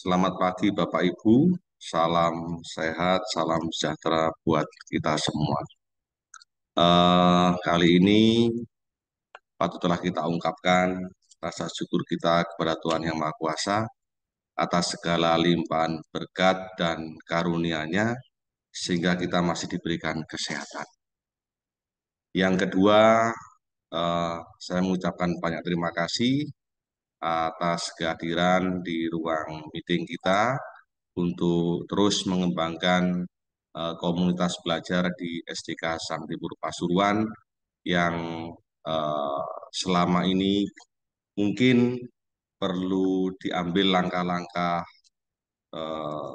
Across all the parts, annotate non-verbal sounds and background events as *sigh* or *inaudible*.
Selamat pagi Bapak Ibu, salam sehat, salam sejahtera buat kita semua. Uh, kali ini patutlah kita ungkapkan rasa syukur kita kepada Tuhan Yang Maha Kuasa atas segala limpahan berkat dan karunia-Nya sehingga kita masih diberikan kesehatan. Yang kedua, uh, saya mengucapkan banyak terima kasih atas kehadiran di ruang meeting kita untuk terus mengembangkan eh, komunitas belajar di SDK Santibur Pasuruan yang eh, selama ini mungkin perlu diambil langkah-langkah eh,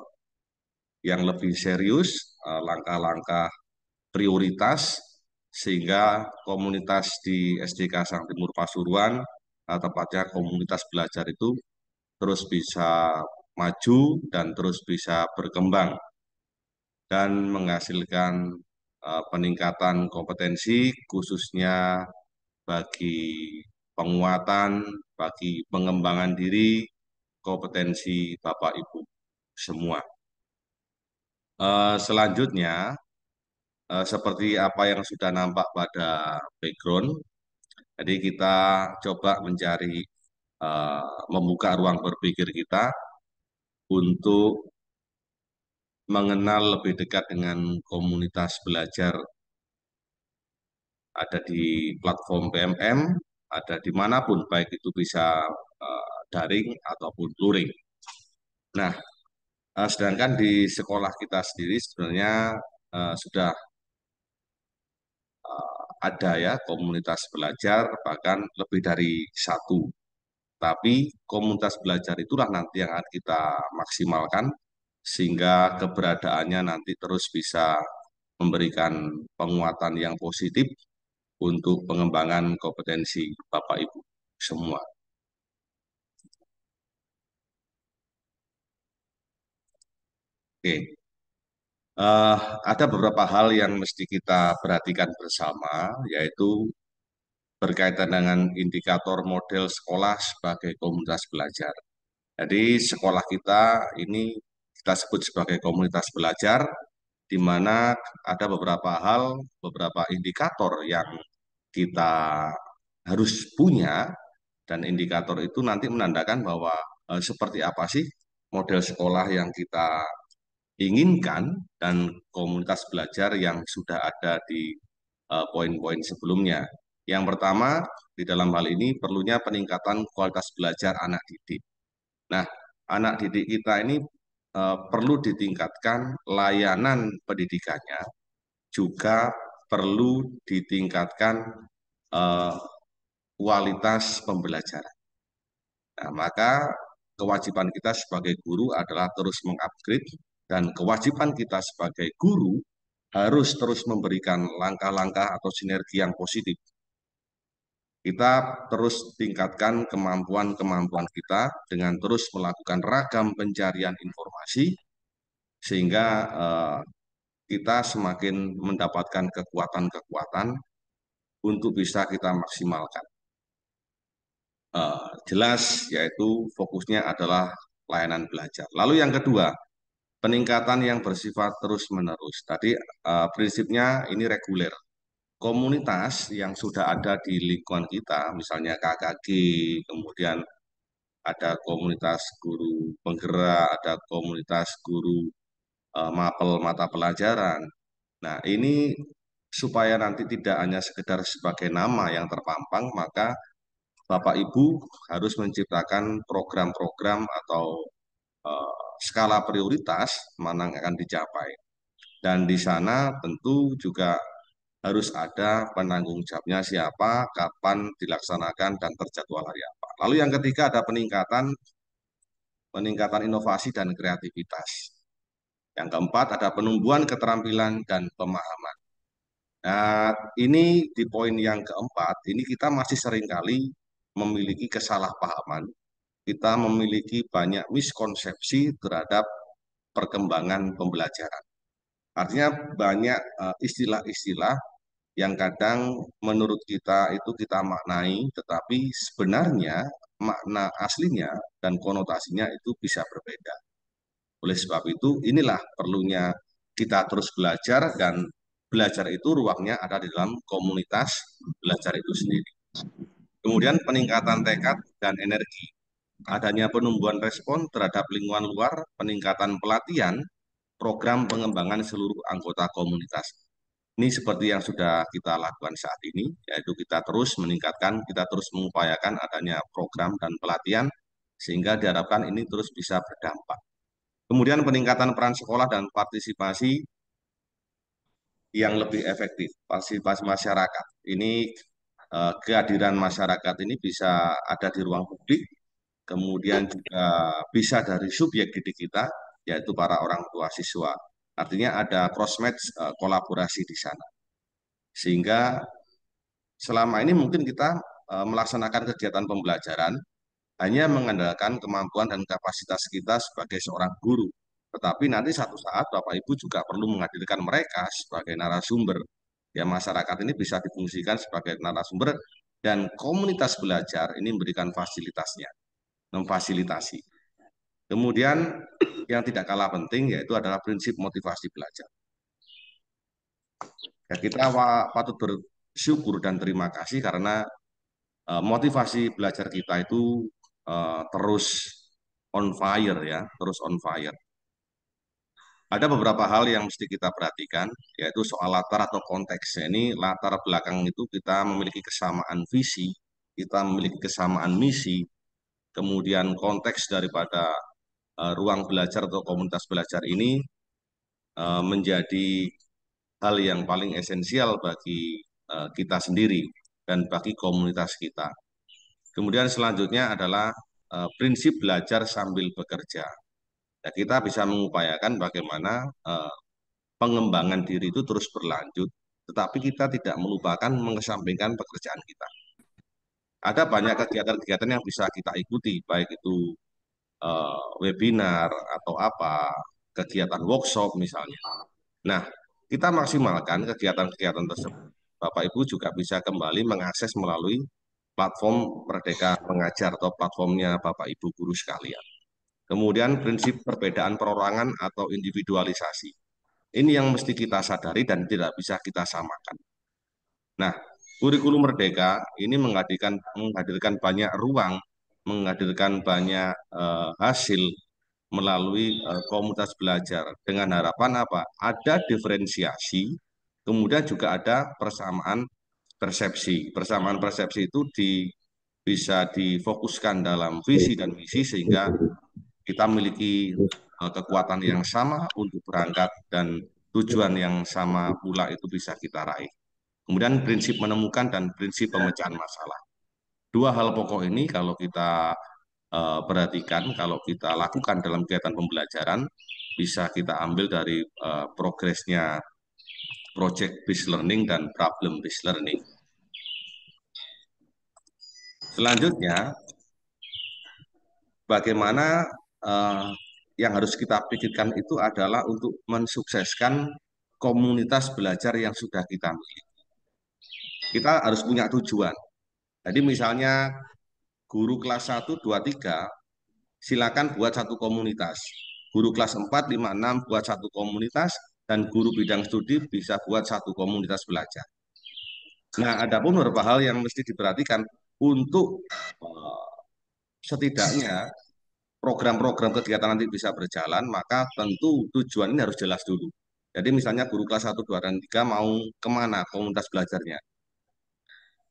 yang lebih serius, langkah-langkah prioritas sehingga komunitas di SDK Sang Timur Pasuruan tepatnya komunitas belajar itu terus bisa maju dan terus bisa berkembang dan menghasilkan eh, peningkatan kompetensi khususnya bagi penguatan, bagi pengembangan diri, kompetensi Bapak Ibu semua. Eh, selanjutnya, eh, seperti apa yang sudah nampak pada background, jadi kita coba mencari uh, membuka ruang berpikir kita untuk mengenal lebih dekat dengan komunitas belajar ada di platform PMM, ada di manapun, baik itu bisa uh, daring ataupun luring. Nah, uh, sedangkan di sekolah kita sendiri sebenarnya uh, sudah uh, ada ya komunitas belajar bahkan lebih dari satu. Tapi komunitas belajar itulah nanti yang akan kita maksimalkan sehingga keberadaannya nanti terus bisa memberikan penguatan yang positif untuk pengembangan kompetensi Bapak Ibu semua. Oke uh, ada beberapa hal yang mesti kita perhatikan bersama, yaitu berkaitan dengan indikator model sekolah sebagai komunitas belajar. Jadi sekolah kita ini kita sebut sebagai komunitas belajar, di mana ada beberapa hal, beberapa indikator yang kita harus punya dan indikator itu nanti menandakan bahwa uh, seperti apa sih model sekolah yang kita inginkan dan komunitas belajar yang sudah ada di eh, poin-poin uh, sebelumnya. Yang pertama, di dalam hal ini perlunya peningkatan kualitas belajar anak didik. Nah, anak didik kita ini uh, perlu ditingkatkan layanan pendidikannya, juga perlu ditingkatkan uh, kualitas pembelajaran. Nah, maka kewajiban kita sebagai guru adalah terus mengupgrade dan kewajiban kita sebagai guru harus terus memberikan langkah-langkah atau sinergi yang positif. Kita terus tingkatkan kemampuan-kemampuan kita dengan terus melakukan ragam pencarian informasi sehingga eh, kita semakin mendapatkan kekuatan-kekuatan untuk bisa kita maksimalkan. Eh, jelas yaitu fokusnya adalah layanan belajar. Lalu yang kedua, peningkatan yang bersifat terus-menerus. Tadi uh, prinsipnya ini reguler. Komunitas yang sudah ada di lingkungan kita, misalnya KKG, kemudian ada komunitas guru penggerak, ada komunitas guru uh, mapel mata pelajaran. Nah, ini supaya nanti tidak hanya sekedar sebagai nama yang terpampang, maka Bapak Ibu harus menciptakan program-program atau Eh, skala prioritas mana yang akan dicapai. Dan di sana tentu juga harus ada penanggung jawabnya siapa, kapan dilaksanakan, dan terjadwal hari apa. Lalu yang ketiga ada peningkatan peningkatan inovasi dan kreativitas. Yang keempat ada penumbuhan keterampilan dan pemahaman. Nah, ini di poin yang keempat, ini kita masih seringkali memiliki kesalahpahaman kita memiliki banyak miskonsepsi terhadap perkembangan pembelajaran. Artinya banyak eh, istilah-istilah yang kadang menurut kita itu kita maknai, tetapi sebenarnya makna aslinya dan konotasinya itu bisa berbeda. Oleh sebab itu inilah perlunya kita terus belajar dan belajar itu ruangnya ada di dalam komunitas belajar itu sendiri. Kemudian peningkatan tekad dan energi adanya penumbuhan respon terhadap lingkungan luar, peningkatan pelatihan, program pengembangan seluruh anggota komunitas. Ini seperti yang sudah kita lakukan saat ini, yaitu kita terus meningkatkan, kita terus mengupayakan adanya program dan pelatihan, sehingga diharapkan ini terus bisa berdampak. Kemudian peningkatan peran sekolah dan partisipasi yang lebih efektif, partisipasi masyarakat. Ini eh, kehadiran masyarakat ini bisa ada di ruang publik, kemudian juga bisa dari subjek didik kita, yaitu para orang tua siswa. Artinya ada cross-match eh, kolaborasi di sana. Sehingga selama ini mungkin kita eh, melaksanakan kegiatan pembelajaran hanya mengandalkan kemampuan dan kapasitas kita sebagai seorang guru. Tetapi nanti satu saat Bapak Ibu juga perlu menghadirkan mereka sebagai narasumber. Ya masyarakat ini bisa difungsikan sebagai narasumber dan komunitas belajar ini memberikan fasilitasnya memfasilitasi. Kemudian yang tidak kalah penting yaitu adalah prinsip motivasi belajar. Ya, kita patut bersyukur dan terima kasih karena e, motivasi belajar kita itu e, terus on fire ya, terus on fire. Ada beberapa hal yang mesti kita perhatikan, yaitu soal latar atau konteks ini, latar belakang itu kita memiliki kesamaan visi, kita memiliki kesamaan misi, kemudian konteks daripada uh, ruang belajar atau komunitas belajar ini uh, menjadi hal yang paling esensial bagi uh, kita sendiri dan bagi komunitas kita. Kemudian selanjutnya adalah uh, prinsip belajar sambil bekerja. Ya, kita bisa mengupayakan bagaimana uh, pengembangan diri itu terus berlanjut, tetapi kita tidak melupakan mengesampingkan pekerjaan kita ada banyak kegiatan-kegiatan yang bisa kita ikuti, baik itu uh, webinar atau apa, kegiatan workshop misalnya. Nah, kita maksimalkan kegiatan-kegiatan tersebut. Bapak Ibu juga bisa kembali mengakses melalui platform Merdeka Mengajar atau platformnya Bapak Ibu guru sekalian. Kemudian prinsip perbedaan perorangan atau individualisasi. Ini yang mesti kita sadari dan tidak bisa kita samakan. Nah, kurikulum merdeka ini menghadirkan menghadirkan banyak ruang, menghadirkan banyak uh, hasil melalui uh, komunitas belajar dengan harapan apa? Ada diferensiasi, kemudian juga ada persamaan persepsi. Persamaan persepsi itu di bisa difokuskan dalam visi dan misi sehingga kita memiliki uh, eh, kekuatan yang sama untuk berangkat dan tujuan yang sama pula itu bisa kita raih. Kemudian prinsip menemukan dan prinsip pemecahan masalah. Dua hal pokok ini kalau kita uh, perhatikan, kalau kita lakukan dalam kegiatan pembelajaran, bisa kita ambil dari uh, progresnya project based learning dan problem based learning. Selanjutnya, bagaimana uh, yang harus kita pikirkan itu adalah untuk mensukseskan komunitas belajar yang sudah kita miliki kita harus punya tujuan. Jadi misalnya guru kelas 1, 2, 3, silakan buat satu komunitas. Guru kelas 4, 5, 6 buat satu komunitas, dan guru bidang studi bisa buat satu komunitas belajar. Nah, ada pun beberapa hal yang mesti diperhatikan untuk eh, setidaknya program-program kegiatan nanti bisa berjalan, maka tentu tujuan ini harus jelas dulu. Jadi misalnya guru kelas 1, 2, dan 3 mau kemana komunitas belajarnya.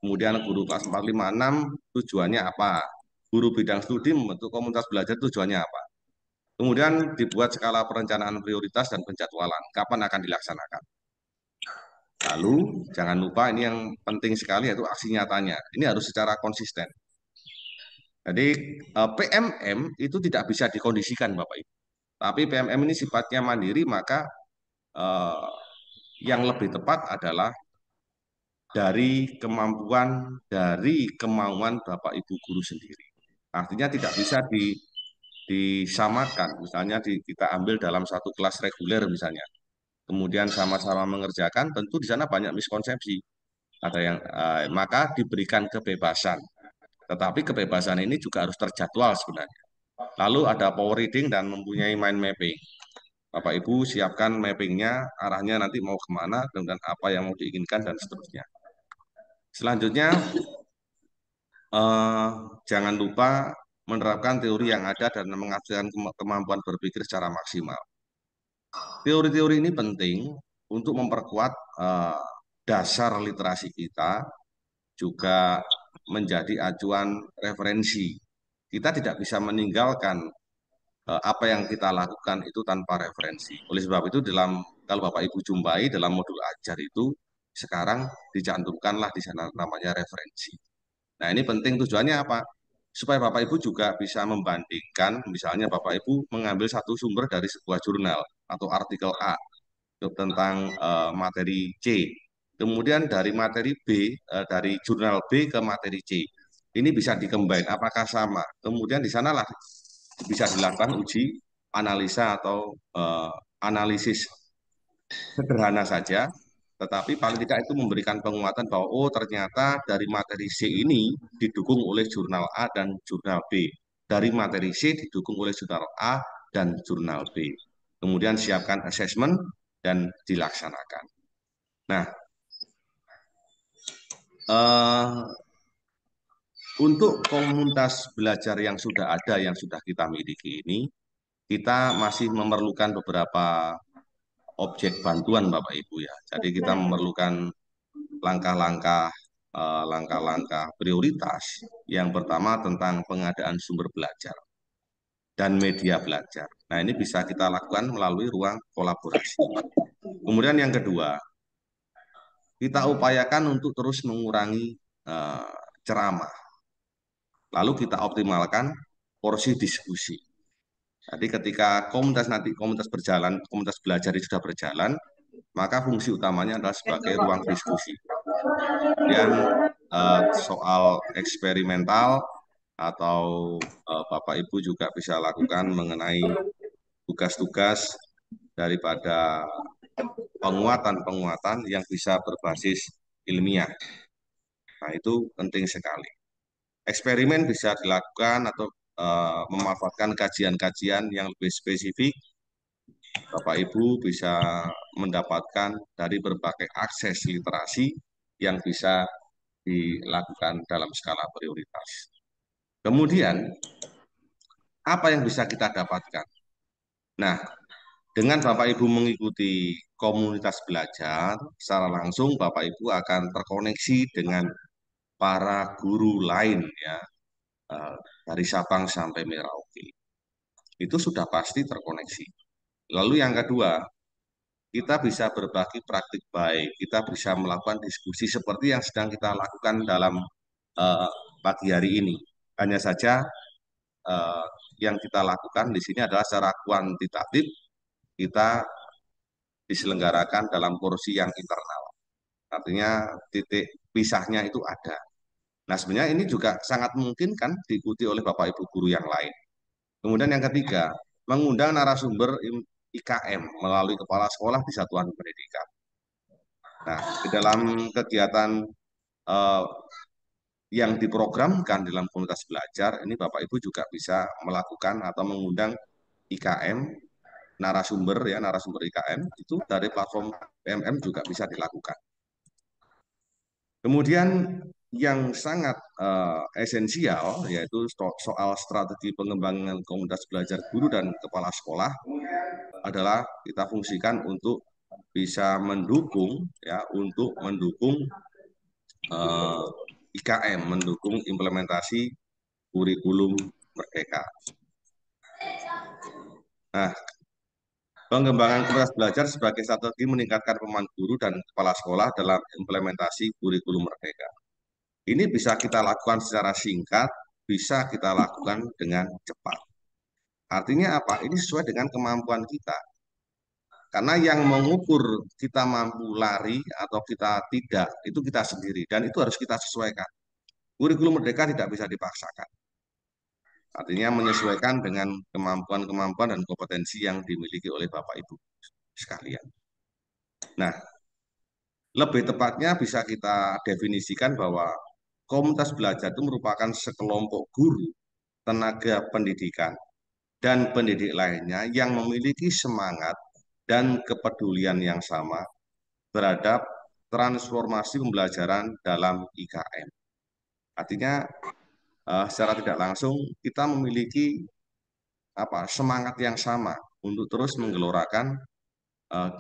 Kemudian guru kelas 4, 5, 6 tujuannya apa? Guru bidang studi membentuk komunitas belajar tujuannya apa? Kemudian dibuat skala perencanaan prioritas dan penjadwalan. Kapan akan dilaksanakan? Lalu jangan lupa ini yang penting sekali yaitu aksi nyatanya. Ini harus secara konsisten. Jadi eh, PMM itu tidak bisa dikondisikan Bapak Ibu. Tapi PMM ini sifatnya mandiri maka eh, yang lebih tepat adalah dari kemampuan dari kemauan Bapak Ibu guru sendiri. Artinya tidak bisa di, disamakan. Misalnya di, kita ambil dalam satu kelas reguler misalnya. Kemudian sama-sama mengerjakan, tentu di sana banyak miskonsepsi. Ada yang eh, maka diberikan kebebasan. Tetapi kebebasan ini juga harus terjadwal sebenarnya. Lalu ada power reading dan mempunyai mind mapping. Bapak Ibu siapkan mappingnya, arahnya nanti mau kemana, dengan apa yang mau diinginkan dan seterusnya. Selanjutnya, eh, jangan lupa menerapkan teori yang ada dan menghasilkan kemampuan berpikir secara maksimal. Teori-teori ini penting untuk memperkuat eh, dasar literasi kita, juga menjadi acuan referensi. Kita tidak bisa meninggalkan eh, apa yang kita lakukan itu tanpa referensi. Oleh sebab itu, dalam kalau Bapak Ibu jumpai dalam modul ajar itu sekarang dicantumkanlah di sana namanya referensi. Nah ini penting tujuannya apa? Supaya Bapak Ibu juga bisa membandingkan, misalnya Bapak Ibu mengambil satu sumber dari sebuah jurnal atau artikel A tentang uh, materi C, kemudian dari materi B, uh, dari jurnal B ke materi C, ini bisa dikembangkan apakah sama? Kemudian di sanalah bisa dilakukan uji analisa atau uh, analisis sederhana saja tetapi paling tidak itu memberikan penguatan bahwa oh ternyata dari materi C ini didukung oleh jurnal A dan jurnal B. Dari materi C didukung oleh jurnal A dan jurnal B. Kemudian siapkan assessment dan dilaksanakan. Nah, uh, untuk komunitas belajar yang sudah ada, yang sudah kita miliki ini, kita masih memerlukan beberapa objek bantuan Bapak Ibu ya. Jadi kita memerlukan langkah-langkah eh, langkah-langkah prioritas yang pertama tentang pengadaan sumber belajar dan media belajar. Nah, ini bisa kita lakukan melalui ruang kolaborasi. Kemudian yang kedua, kita upayakan untuk terus mengurangi uh, ceramah. Lalu kita optimalkan porsi diskusi. Jadi ketika komunitas nanti komunitas berjalan, komunitas belajar sudah berjalan, maka fungsi utamanya adalah sebagai ruang diskusi. Kemudian uh, soal eksperimental atau uh, Bapak Ibu juga bisa lakukan mengenai tugas-tugas daripada penguatan-penguatan yang bisa berbasis ilmiah. Nah, itu penting sekali. Eksperimen bisa dilakukan atau Eh, memanfaatkan kajian-kajian yang lebih spesifik, Bapak Ibu bisa mendapatkan dari berbagai akses literasi yang bisa dilakukan dalam skala prioritas. Kemudian, apa yang bisa kita dapatkan? Nah, dengan Bapak Ibu mengikuti komunitas belajar secara langsung, Bapak Ibu akan terkoneksi dengan para guru lain ya, Eh, dari Sabang sampai Merauke. Itu sudah pasti terkoneksi. Lalu yang kedua, kita bisa berbagi praktik baik, kita bisa melakukan diskusi seperti yang sedang kita lakukan dalam uh, pagi hari ini. Hanya saja uh, yang kita lakukan di sini adalah secara kuantitatif kita diselenggarakan dalam kursi yang internal. Artinya titik pisahnya itu ada. Nah, sebenarnya ini juga sangat mungkin kan diikuti oleh Bapak Ibu guru yang lain. Kemudian yang ketiga, mengundang narasumber IKM melalui kepala sekolah di satuan pendidikan. Nah, di dalam kegiatan eh, yang diprogramkan dalam komunitas belajar, ini Bapak Ibu juga bisa melakukan atau mengundang IKM narasumber ya narasumber IKM itu dari platform PMM juga bisa dilakukan. Kemudian yang sangat uh, esensial yaitu soal strategi pengembangan komunitas belajar guru dan kepala sekolah adalah kita fungsikan untuk bisa mendukung ya untuk mendukung uh, eh, IKM mendukung implementasi kurikulum merdeka. Nah, Pengembangan kualitas belajar sebagai strategi meningkatkan pemahaman guru dan kepala sekolah dalam implementasi kurikulum merdeka. Ini bisa kita lakukan secara singkat, bisa kita lakukan dengan cepat. Artinya apa? Ini sesuai dengan kemampuan kita. Karena yang mengukur kita mampu lari atau kita tidak, itu kita sendiri. Dan itu harus kita sesuaikan. Kurikulum Merdeka tidak bisa dipaksakan. Artinya menyesuaikan dengan kemampuan-kemampuan dan kompetensi yang dimiliki oleh Bapak-Ibu sekalian. Nah, lebih tepatnya bisa kita definisikan bahwa komunitas belajar itu merupakan sekelompok guru, tenaga pendidikan, dan pendidik lainnya yang memiliki semangat dan kepedulian yang sama terhadap transformasi pembelajaran dalam IKM. Artinya eh, secara tidak langsung kita memiliki apa semangat yang sama untuk terus menggelorakan eh,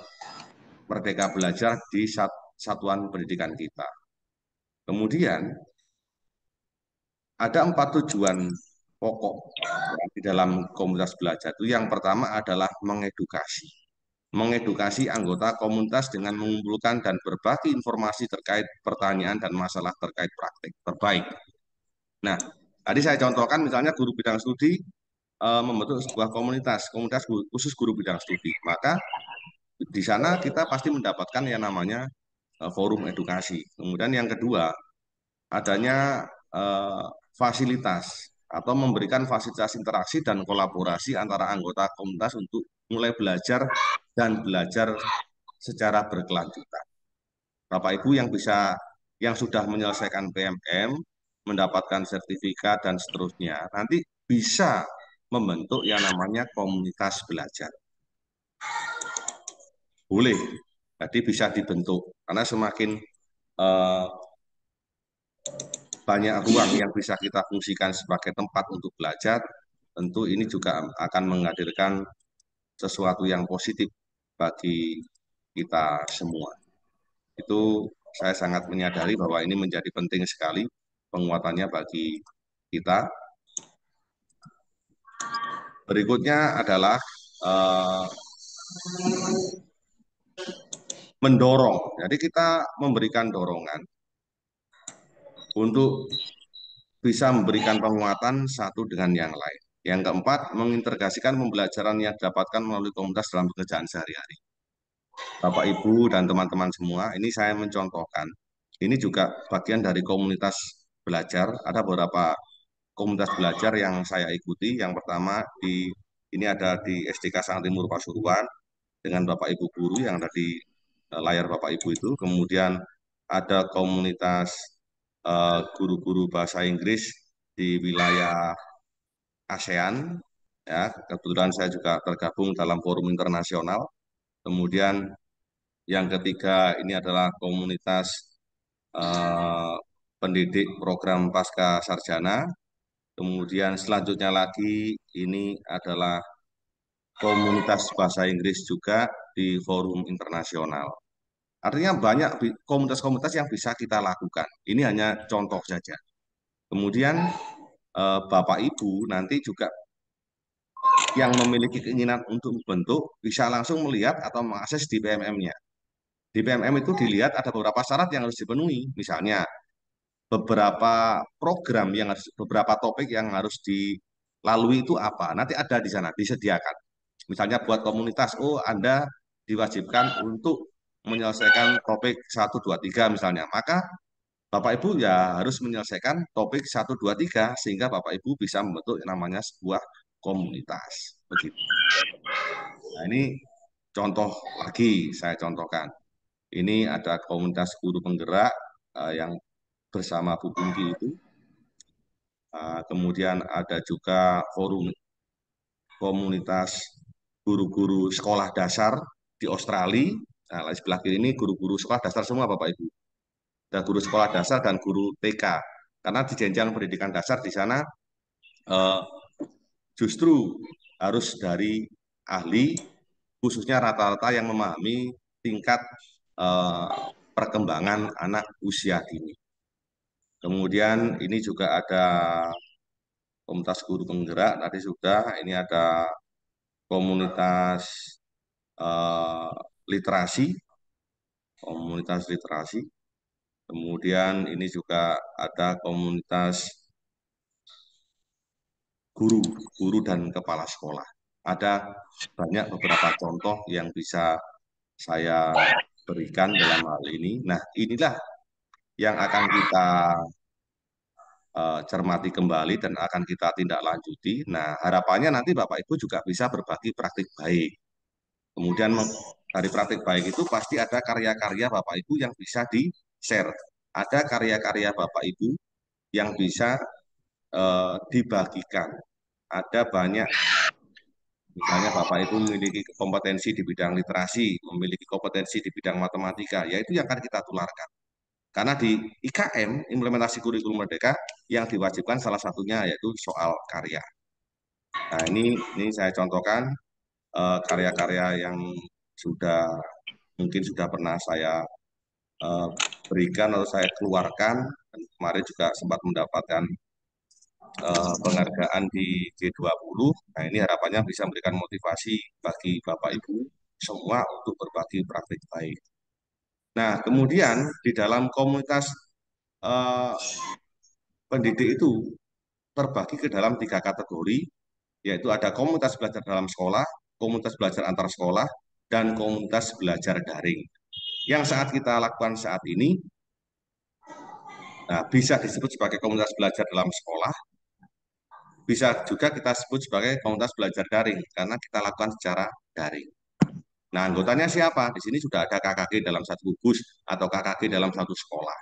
merdeka belajar di satuan pendidikan kita. Kemudian ada empat tujuan pokok di dalam komunitas belajar itu yang pertama adalah mengedukasi mengedukasi anggota komunitas dengan mengumpulkan dan berbagi informasi terkait pertanyaan dan masalah terkait praktik terbaik. Nah, tadi saya contohkan misalnya guru bidang studi e, membentuk sebuah komunitas, komunitas khusus guru bidang studi. Maka di sana kita pasti mendapatkan yang namanya e, forum edukasi. Kemudian yang kedua, adanya e, fasilitas atau memberikan fasilitas interaksi dan kolaborasi antara anggota komunitas untuk mulai belajar dan belajar secara berkelanjutan. Bapak Ibu yang bisa yang sudah menyelesaikan PMM, mendapatkan sertifikat dan seterusnya, nanti bisa membentuk yang namanya komunitas belajar. Boleh. Jadi bisa dibentuk karena semakin uh, banyak ruang yang bisa kita fungsikan sebagai tempat untuk belajar, tentu ini juga akan menghadirkan sesuatu yang positif bagi kita semua. Itu saya sangat menyadari bahwa ini menjadi penting sekali penguatannya bagi kita. Berikutnya adalah eh, mendorong. Jadi kita memberikan dorongan untuk bisa memberikan penguatan satu dengan yang lain. Yang keempat, mengintegrasikan pembelajaran yang didapatkan melalui komunitas dalam pekerjaan sehari-hari. Bapak, Ibu, dan teman-teman semua, ini saya mencontohkan. Ini juga bagian dari komunitas belajar. Ada beberapa komunitas belajar yang saya ikuti. Yang pertama, di ini ada di SDK Sang Timur Pasuruan dengan Bapak Ibu Guru yang ada di eh, layar Bapak Ibu itu. Kemudian ada komunitas Eh, guru-guru uh, bahasa Inggris di wilayah ASEAN. Ya, kebetulan saya juga tergabung dalam forum internasional. Kemudian yang ketiga ini adalah komunitas uh, pendidik program pasca sarjana. Kemudian selanjutnya lagi ini adalah komunitas bahasa Inggris juga di forum internasional. Artinya banyak komunitas-komunitas yang bisa kita lakukan. Ini hanya contoh saja. Kemudian eh, Bapak Ibu nanti juga yang memiliki keinginan untuk membentuk bisa langsung melihat atau mengakses di PMM-nya. Di PMM itu dilihat ada beberapa syarat yang harus dipenuhi, misalnya beberapa program yang harus beberapa topik yang harus dilalui itu apa. Nanti ada di sana disediakan. Misalnya buat komunitas, oh Anda diwajibkan untuk menyelesaikan topik 1, 2, 3 misalnya. Maka Bapak Ibu ya harus menyelesaikan topik 1, 2, 3 sehingga Bapak Ibu bisa membentuk yang namanya sebuah komunitas. Begitu. Nah ini contoh lagi saya contohkan. Ini ada komunitas guru penggerak uh, yang bersama Bu Pungki itu. Uh, kemudian ada juga forum komunitas guru-guru sekolah dasar di Australia Nah, sebelah kiri ini guru-guru sekolah dasar semua Bapak Ibu. Dan guru sekolah dasar dan guru TK. Karena di jenjang pendidikan dasar di sana eh, justru harus dari ahli, khususnya rata-rata yang memahami tingkat eh, perkembangan anak usia dini. Kemudian ini juga ada komunitas guru penggerak tadi sudah, ini ada komunitas eh, literasi, komunitas literasi. Kemudian ini juga ada komunitas guru, guru dan kepala sekolah. Ada banyak beberapa contoh yang bisa saya berikan dalam hal ini. Nah, inilah yang akan kita uh, cermati kembali dan akan kita tindak lanjuti. Nah, harapannya nanti Bapak Ibu juga bisa berbagi praktik baik. Kemudian dari praktik baik itu pasti ada karya-karya Bapak Ibu yang bisa di-share. Ada karya-karya Bapak Ibu yang bisa eh, dibagikan. Ada banyak, misalnya Bapak Ibu memiliki kompetensi di bidang literasi, memiliki kompetensi di bidang matematika, yaitu yang akan kita tularkan. Karena di IKM, implementasi kurikulum merdeka, yang diwajibkan salah satunya yaitu soal karya. Nah ini, ini saya contohkan eh, karya-karya yang sudah mungkin sudah pernah saya uh, berikan atau saya keluarkan dan kemarin juga sempat mendapatkan uh, penghargaan di G20. Nah ini harapannya bisa memberikan motivasi bagi Bapak Ibu semua untuk berbagi praktik baik. Nah kemudian di dalam komunitas uh, pendidik itu terbagi ke dalam tiga kategori, yaitu ada komunitas belajar dalam sekolah, komunitas belajar antar sekolah, dan komunitas belajar daring. Yang saat kita lakukan saat ini nah, bisa disebut sebagai komunitas belajar dalam sekolah, bisa juga kita sebut sebagai komunitas belajar daring karena kita lakukan secara daring. Nah, anggotanya siapa? Di sini sudah ada KKG dalam satu gugus atau KKG dalam satu sekolah.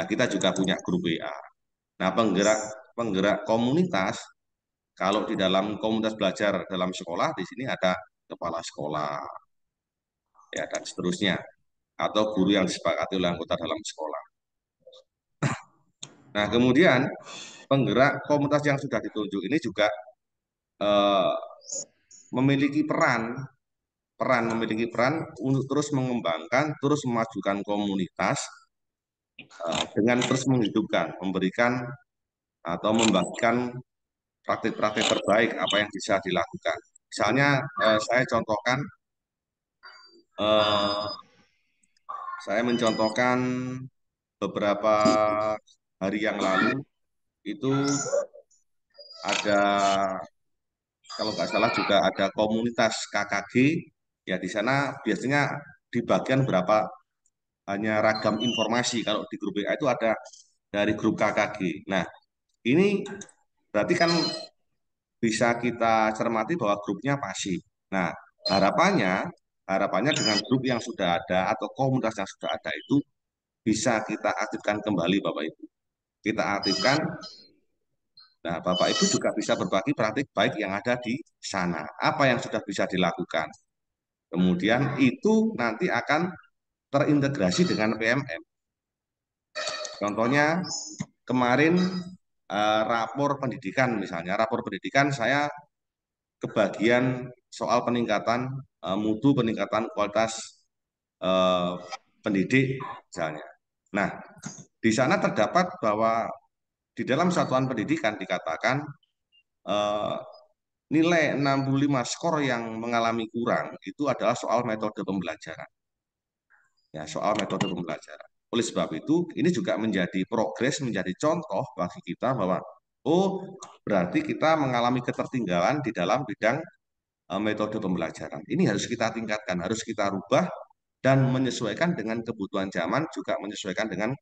Nah, kita juga punya grup WA. Nah, penggerak penggerak komunitas kalau di dalam komunitas belajar dalam sekolah di sini ada kepala sekolah, ya dan seterusnya, atau guru yang disepakati oleh anggota dalam sekolah. *clears throat* Nah, kemudian penggerak komunitas yang sudah ditunjuk ini juga eh, memiliki peran, peran memiliki peran untuk terus mengembangkan, terus memajukan komunitas eh, dengan terus menghidupkan, memberikan atau membagikan praktik-praktik terbaik apa yang bisa dilakukan misalnya eh, saya contohkan eh, saya mencontohkan beberapa hari yang lalu itu ada kalau nggak salah juga ada komunitas KKG ya di sana biasanya di bagian berapa hanya ragam informasi kalau di grup WA itu ada dari grup KKG. Nah, ini berarti kan bisa kita cermati bahwa grupnya pasif. Nah, harapannya harapannya dengan grup yang sudah ada atau komunitas yang sudah ada itu bisa kita aktifkan kembali Bapak Ibu. Kita aktifkan Nah, Bapak Ibu juga bisa berbagi praktik baik yang ada di sana. Apa yang sudah bisa dilakukan. Kemudian itu nanti akan terintegrasi dengan PMM. Contohnya kemarin Eh, rapor pendidikan misalnya rapor pendidikan saya kebagian soal peningkatan uh, mutu peningkatan kualitas uh, pendidik misalnya. Nah, di sana terdapat bahwa di dalam satuan pendidikan dikatakan eh, nilai 65 skor yang mengalami kurang itu adalah soal metode pembelajaran. Ya, soal metode pembelajaran. Oleh sebab itu, ini juga menjadi progres, menjadi contoh bagi kita bahwa oh, berarti kita mengalami ketertinggalan di dalam bidang eh, metode pembelajaran. Ini harus kita tingkatkan, harus kita rubah dan menyesuaikan dengan kebutuhan zaman, juga menyesuaikan dengan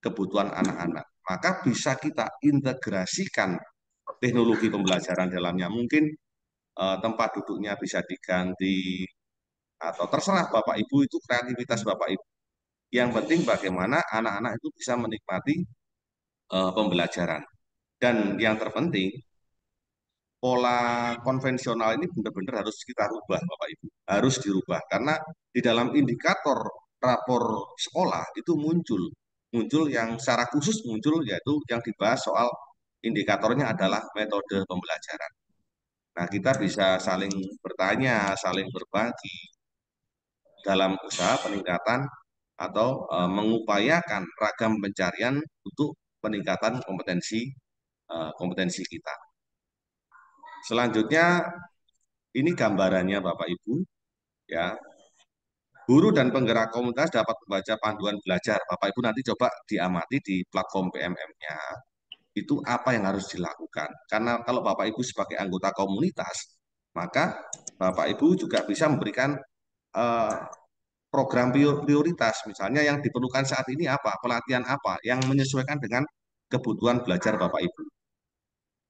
kebutuhan anak-anak. Maka bisa kita integrasikan teknologi pembelajaran dalamnya. Mungkin eh, tempat duduknya bisa diganti atau terserah Bapak Ibu itu kreativitas Bapak Ibu. Yang penting bagaimana anak-anak itu bisa menikmati uh, pembelajaran. Dan yang terpenting, pola konvensional ini benar-benar harus kita rubah, Bapak Ibu. Harus dirubah karena di dalam indikator rapor sekolah itu muncul muncul yang secara khusus muncul yaitu yang dibahas soal indikatornya adalah metode pembelajaran. Nah, kita bisa saling bertanya, saling berbagi dalam usaha peningkatan atau e, mengupayakan ragam pencarian untuk peningkatan kompetensi e, kompetensi kita. Selanjutnya ini gambarannya Bapak Ibu ya. Guru dan penggerak komunitas dapat membaca panduan belajar. Bapak Ibu nanti coba diamati di platform PMM-nya itu apa yang harus dilakukan. Karena kalau Bapak Ibu sebagai anggota komunitas, maka Bapak Ibu juga bisa memberikan uh, program prioritas misalnya yang diperlukan saat ini apa, pelatihan apa yang menyesuaikan dengan kebutuhan belajar Bapak Ibu.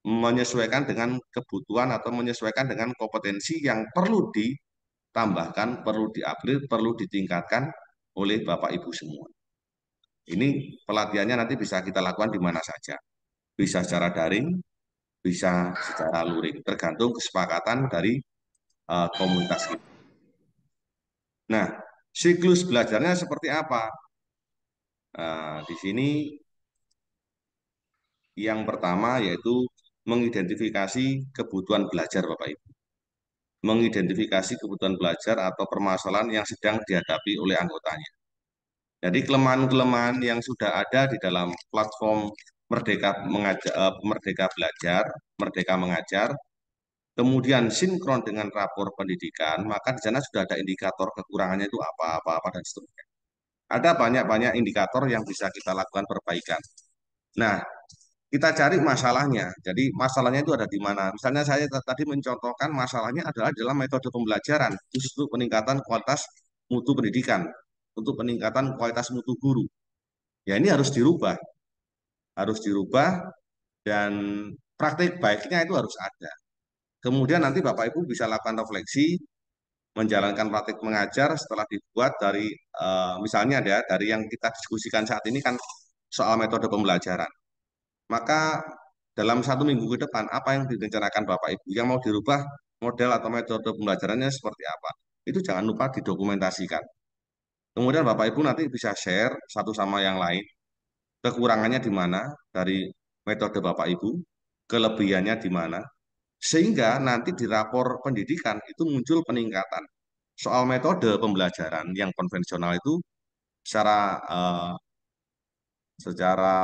Menyesuaikan dengan kebutuhan atau menyesuaikan dengan kompetensi yang perlu ditambahkan, perlu diupgrade, perlu ditingkatkan oleh Bapak Ibu semua. Ini pelatihannya nanti bisa kita lakukan di mana saja. Bisa secara daring, bisa secara luring, tergantung kesepakatan dari uh, komunitas kita. Nah, siklus belajarnya seperti apa. Nah, di sini yang pertama yaitu mengidentifikasi kebutuhan belajar Bapak Ibu. Mengidentifikasi kebutuhan belajar atau permasalahan yang sedang dihadapi oleh anggotanya. Jadi kelemahan-kelemahan yang sudah ada di dalam platform Merdeka Mengajar eh, Merdeka Belajar, Merdeka Mengajar kemudian sinkron dengan rapor pendidikan, maka di sana sudah ada indikator kekurangannya itu apa, apa, apa, dan seterusnya. Ada banyak-banyak indikator yang bisa kita lakukan perbaikan. Nah, kita cari masalahnya. Jadi masalahnya itu ada di mana. Misalnya saya tadi mencontohkan masalahnya adalah dalam metode pembelajaran, khusus untuk peningkatan kualitas mutu pendidikan, untuk peningkatan kualitas mutu guru. Ya ini harus dirubah. Harus dirubah dan praktik baiknya itu harus ada Kemudian nanti Bapak Ibu bisa lakukan refleksi, menjalankan praktik mengajar setelah dibuat dari eh, misalnya ada ya, dari yang kita diskusikan saat ini kan soal metode pembelajaran. Maka dalam satu minggu ke depan apa yang direncanakan Bapak Ibu yang mau dirubah model atau metode pembelajarannya seperti apa. Itu jangan lupa didokumentasikan. Kemudian Bapak Ibu nanti bisa share satu sama yang lain kekurangannya di mana dari metode Bapak Ibu, kelebihannya di mana, sehingga nanti di rapor pendidikan itu muncul peningkatan. Soal metode pembelajaran yang konvensional itu secara eh, secara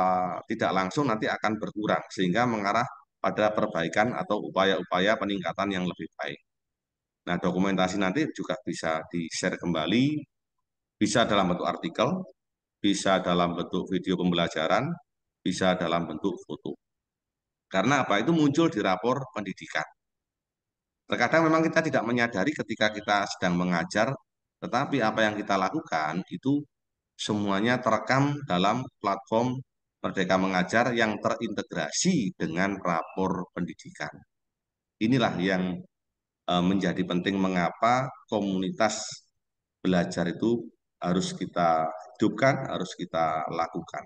tidak langsung nanti akan berkurang sehingga mengarah pada perbaikan atau upaya-upaya peningkatan yang lebih baik. Nah, dokumentasi nanti juga bisa di-share kembali, bisa dalam bentuk artikel, bisa dalam bentuk video pembelajaran, bisa dalam bentuk foto. Karena apa? Itu muncul di rapor pendidikan. Terkadang memang kita tidak menyadari ketika kita sedang mengajar, tetapi apa yang kita lakukan itu semuanya terekam dalam platform Merdeka Mengajar yang terintegrasi dengan rapor pendidikan. Inilah yang e, menjadi penting mengapa komunitas belajar itu harus kita hidupkan, harus kita lakukan.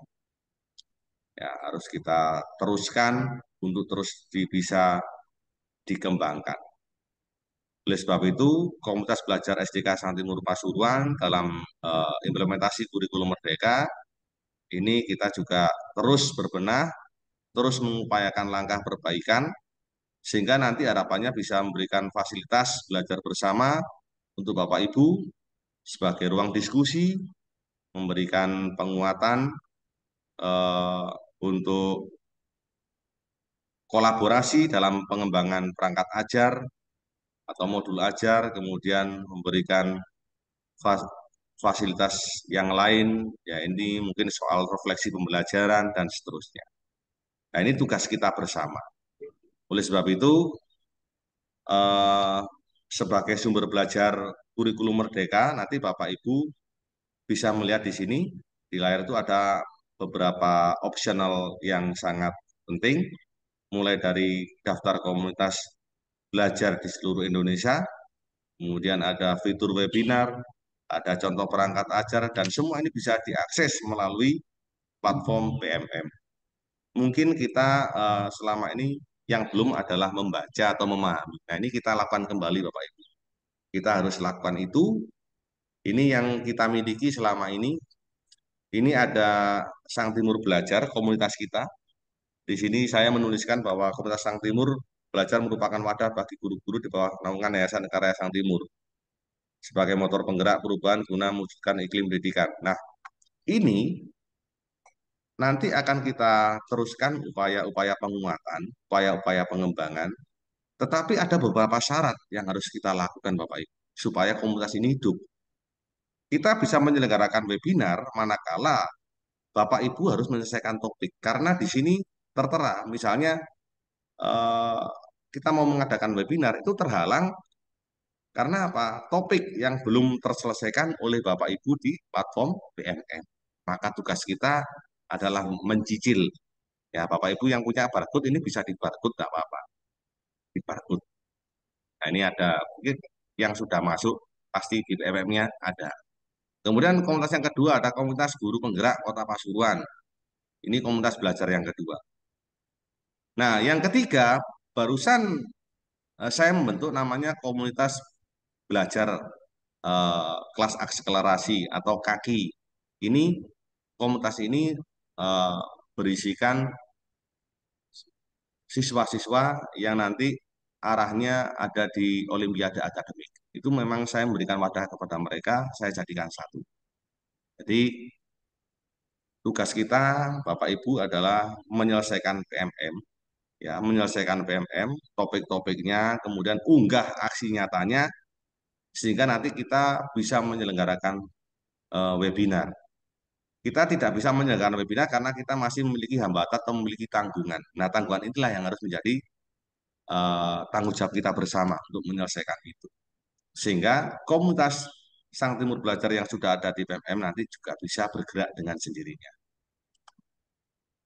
Ya, harus kita teruskan untuk terus di, bisa dikembangkan. Oleh sebab itu, Komunitas Belajar SDK Santinur Pasuruan dalam uh, implementasi kurikulum Merdeka ini kita juga terus berbenah, terus mengupayakan langkah perbaikan sehingga nanti harapannya bisa memberikan fasilitas belajar bersama untuk Bapak Ibu sebagai ruang diskusi, memberikan penguatan uh, untuk kolaborasi dalam pengembangan perangkat ajar atau modul ajar, kemudian memberikan fasilitas yang lain, ya ini mungkin soal refleksi pembelajaran dan seterusnya. Nah ini tugas kita bersama. Oleh sebab itu, eh, sebagai sumber belajar kurikulum merdeka, nanti Bapak Ibu bisa melihat di sini, di layar itu ada beberapa optional yang sangat penting, mulai dari daftar komunitas belajar di seluruh Indonesia, kemudian ada fitur webinar, ada contoh perangkat ajar, dan semua ini bisa diakses melalui platform PMM. Mungkin kita uh, selama ini yang belum adalah membaca atau memahami. Nah ini kita lakukan kembali Bapak Ibu. Kita harus lakukan itu. Ini yang kita miliki selama ini. Ini ada Sang Timur Belajar, komunitas kita, di sini saya menuliskan bahwa komunitas Sang Timur belajar merupakan wadah bagi guru-guru di bawah naungan Yayasan Negara Sang Timur sebagai motor penggerak perubahan guna mewujudkan iklim pendidikan. Nah, ini nanti akan kita teruskan upaya-upaya penguatan, upaya-upaya pengembangan, tetapi ada beberapa syarat yang harus kita lakukan Bapak Ibu supaya komunitas ini hidup. Kita bisa menyelenggarakan webinar manakala Bapak Ibu harus menyelesaikan topik karena di sini tertera misalnya eh, kita mau mengadakan webinar itu terhalang karena apa? Topik yang belum terselesaikan oleh Bapak Ibu di platform BMN. Maka tugas kita adalah mencicil. Ya, Bapak Ibu yang punya barcode ini bisa di barcode nggak apa-apa. Di barcode. Nah, ini ada mungkin yang sudah masuk pasti di BMN-nya ada. Kemudian komunitas yang kedua ada komunitas guru penggerak Kota Pasuruan. Ini komunitas belajar yang kedua. Nah, yang ketiga, barusan eh, saya membentuk namanya komunitas belajar eh, kelas akselerasi atau kaki. Ini komunitas ini eh, berisikan siswa-siswa yang nanti arahnya ada di Olimpiade Akademik. Itu memang saya memberikan wadah kepada mereka, saya jadikan satu. Jadi tugas kita Bapak Ibu adalah menyelesaikan PMM ya menyelesaikan PMM, topik-topiknya, kemudian unggah aksi nyatanya, sehingga nanti kita bisa menyelenggarakan uh, webinar. Kita tidak bisa menyelenggarakan webinar karena kita masih memiliki hambatan atau memiliki tanggungan. Nah, tanggungan inilah yang harus menjadi uh, tanggung jawab kita bersama untuk menyelesaikan itu. Sehingga komunitas Sang Timur Belajar yang sudah ada di PMM nanti juga bisa bergerak dengan sendirinya.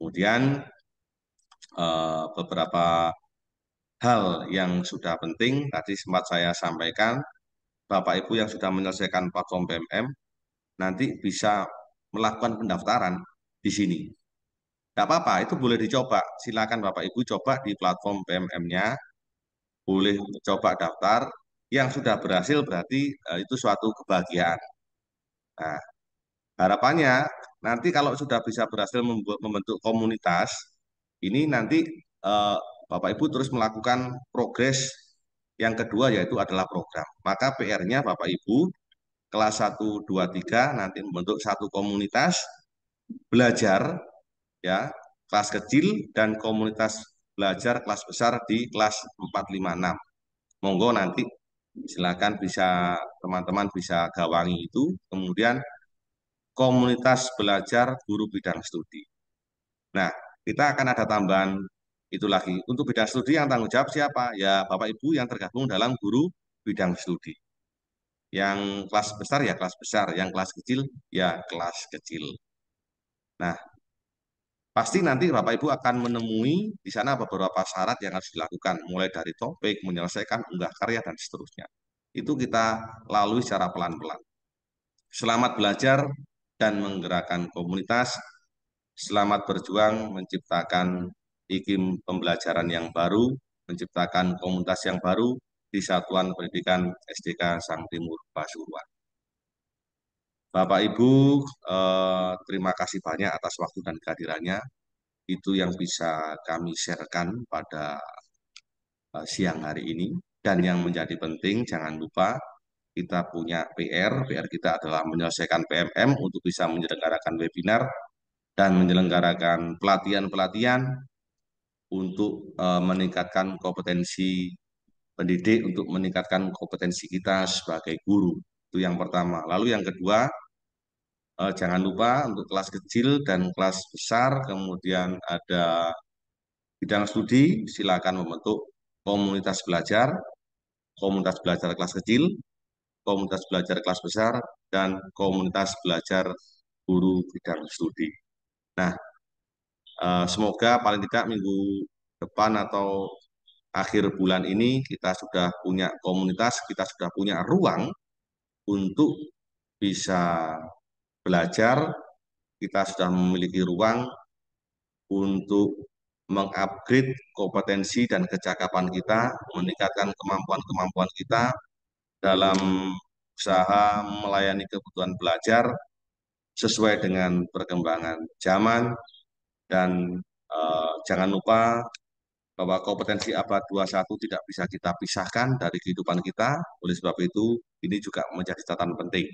Kemudian Eh, beberapa hal yang sudah penting. Tadi sempat saya sampaikan, Bapak Ibu yang sudah menyelesaikan platform PMM nanti bisa melakukan pendaftaran di sini. Tidak apa-apa, itu boleh dicoba. Silakan Bapak Ibu coba di platform pmm nya boleh coba daftar. Yang sudah berhasil berarti eh, itu suatu kebahagiaan. Nah, harapannya nanti kalau sudah bisa berhasil membentuk komunitas, ini nanti uh, Bapak Ibu terus melakukan progres yang kedua yaitu adalah program. Maka PR-nya Bapak Ibu kelas 1 2 3 nanti membentuk satu komunitas belajar ya, kelas kecil dan komunitas belajar kelas besar di kelas 4 5 6. Monggo nanti silakan bisa teman-teman bisa gawangi itu. Kemudian komunitas belajar guru bidang studi. Nah, kita akan ada tambahan itu lagi. Untuk bidang studi yang tanggung jawab siapa? Ya Bapak Ibu yang tergabung dalam guru bidang studi. Yang kelas besar ya kelas besar, yang kelas kecil ya kelas kecil. Nah, pasti nanti Bapak Ibu akan menemui di sana beberapa syarat yang harus dilakukan, mulai dari topik, menyelesaikan unggah karya, dan seterusnya. Itu kita lalui secara pelan-pelan. Selamat belajar dan menggerakkan komunitas. Selamat berjuang menciptakan iklim pembelajaran yang baru, menciptakan komunitas yang baru di Satuan Pendidikan SDK Sang Timur Pasuruan. Bapak Ibu, eh, terima kasih banyak atas waktu dan kehadirannya. Itu yang bisa kami sharekan pada eh, siang hari ini. Dan yang menjadi penting, jangan lupa kita punya PR. PR kita adalah menyelesaikan PMM untuk bisa menyelenggarakan webinar dan menyelenggarakan pelatihan-pelatihan untuk uh, meningkatkan kompetensi pendidik, untuk meningkatkan kompetensi kita sebagai guru. Itu yang pertama. Lalu yang kedua, uh, jangan lupa untuk kelas kecil dan kelas besar, kemudian ada bidang studi, silakan membentuk komunitas belajar, komunitas belajar kelas kecil, komunitas belajar kelas besar, dan komunitas belajar guru bidang studi. Nah, eh, semoga paling tidak minggu depan atau akhir bulan ini kita sudah punya komunitas, kita sudah punya ruang untuk bisa belajar, kita sudah memiliki ruang untuk mengupgrade kompetensi dan kecakapan kita, meningkatkan kemampuan-kemampuan kita dalam usaha melayani kebutuhan belajar sesuai dengan perkembangan zaman dan eh, jangan lupa bahwa kompetensi abad 21 tidak bisa kita pisahkan dari kehidupan kita. Oleh sebab itu, ini juga menjadi catatan penting.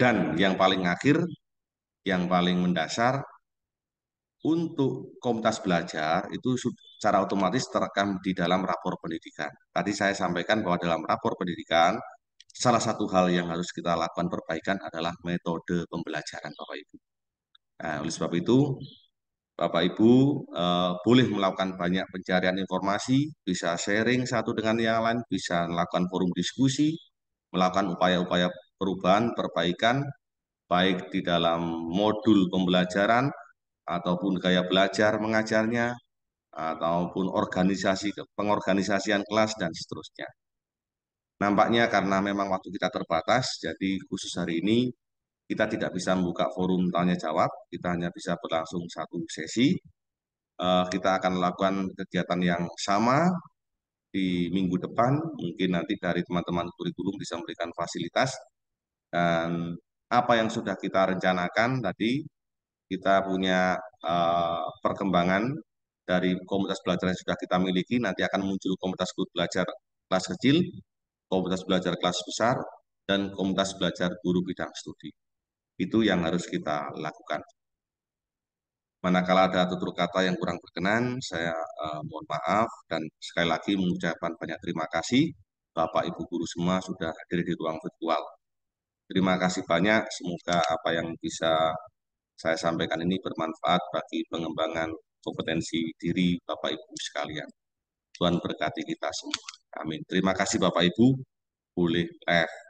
Dan yang paling akhir, yang paling mendasar, untuk komunitas belajar itu secara otomatis terekam di dalam rapor pendidikan. Tadi saya sampaikan bahwa dalam rapor pendidikan, salah satu hal yang harus kita lakukan perbaikan adalah metode pembelajaran Bapak Ibu. Nah, oleh sebab itu, Bapak Ibu eh, boleh melakukan banyak pencarian informasi, bisa sharing satu dengan yang lain, bisa melakukan forum diskusi, melakukan upaya-upaya perubahan, perbaikan, baik di dalam modul pembelajaran, ataupun gaya belajar mengajarnya, ataupun organisasi pengorganisasian kelas, dan seterusnya. Nampaknya karena memang waktu kita terbatas, jadi khusus hari ini kita tidak bisa membuka forum tanya jawab, kita hanya bisa berlangsung satu sesi. Eh, kita akan melakukan kegiatan yang sama di minggu depan, mungkin nanti dari teman-teman kurikulum bisa memberikan fasilitas. Dan apa yang sudah kita rencanakan tadi, kita punya eh, perkembangan dari komunitas belajar yang sudah kita miliki, nanti akan muncul komunitas guru belajar kelas kecil, komunitas belajar kelas besar, dan komunitas belajar guru bidang studi. Itu yang harus kita lakukan. Manakala ada tutur kata yang kurang berkenan, saya eh, mohon maaf dan sekali lagi mengucapkan banyak terima kasih Bapak Ibu guru semua sudah hadir di ruang virtual. Terima kasih banyak, semoga apa yang bisa saya sampaikan ini bermanfaat bagi pengembangan kompetensi diri Bapak Ibu sekalian. Tuhan berkati kita semua. Amin. Terima kasih Bapak Ibu. Boleh live.